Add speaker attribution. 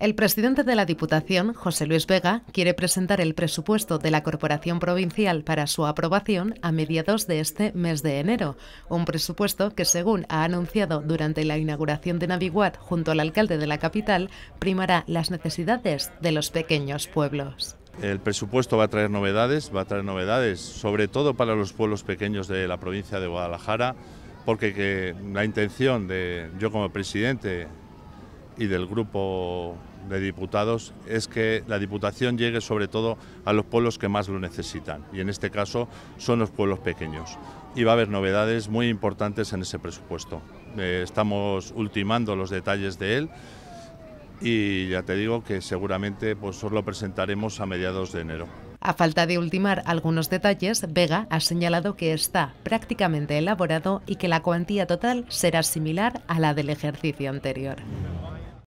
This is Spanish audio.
Speaker 1: El presidente de la Diputación, José Luis Vega, quiere presentar el presupuesto de la Corporación Provincial para su aprobación a mediados de este mes de enero, un presupuesto que, según ha anunciado durante la inauguración de Naviguat junto al alcalde de la capital, primará las necesidades de los pequeños pueblos.
Speaker 2: El presupuesto va a traer novedades, va a traer novedades, sobre todo para los pueblos pequeños de la provincia de Guadalajara, porque la intención de yo como presidente y del grupo de diputados es que la Diputación llegue sobre todo a los pueblos que más lo necesitan y en este caso son los pueblos pequeños. Y va a haber novedades muy importantes en ese presupuesto. Eh, estamos ultimando los detalles de él y ya te digo que seguramente pues, os lo presentaremos a mediados de enero.
Speaker 1: A falta de ultimar algunos detalles, Vega ha señalado que está prácticamente elaborado y que la cuantía total será similar a la del ejercicio anterior.